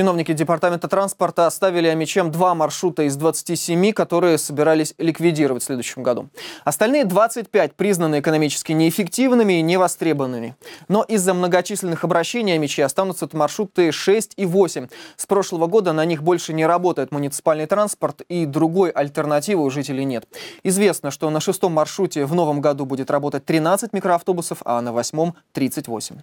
Чиновники Департамента транспорта оставили мечем два маршрута из 27, которые собирались ликвидировать в следующем году. Остальные 25 признаны экономически неэффективными и невостребованными. Но из-за многочисленных обращений омичей останутся маршруты 6 и 8. С прошлого года на них больше не работает муниципальный транспорт и другой альтернативы у жителей нет. Известно, что на шестом маршруте в новом году будет работать 13 микроавтобусов, а на восьмом – 38.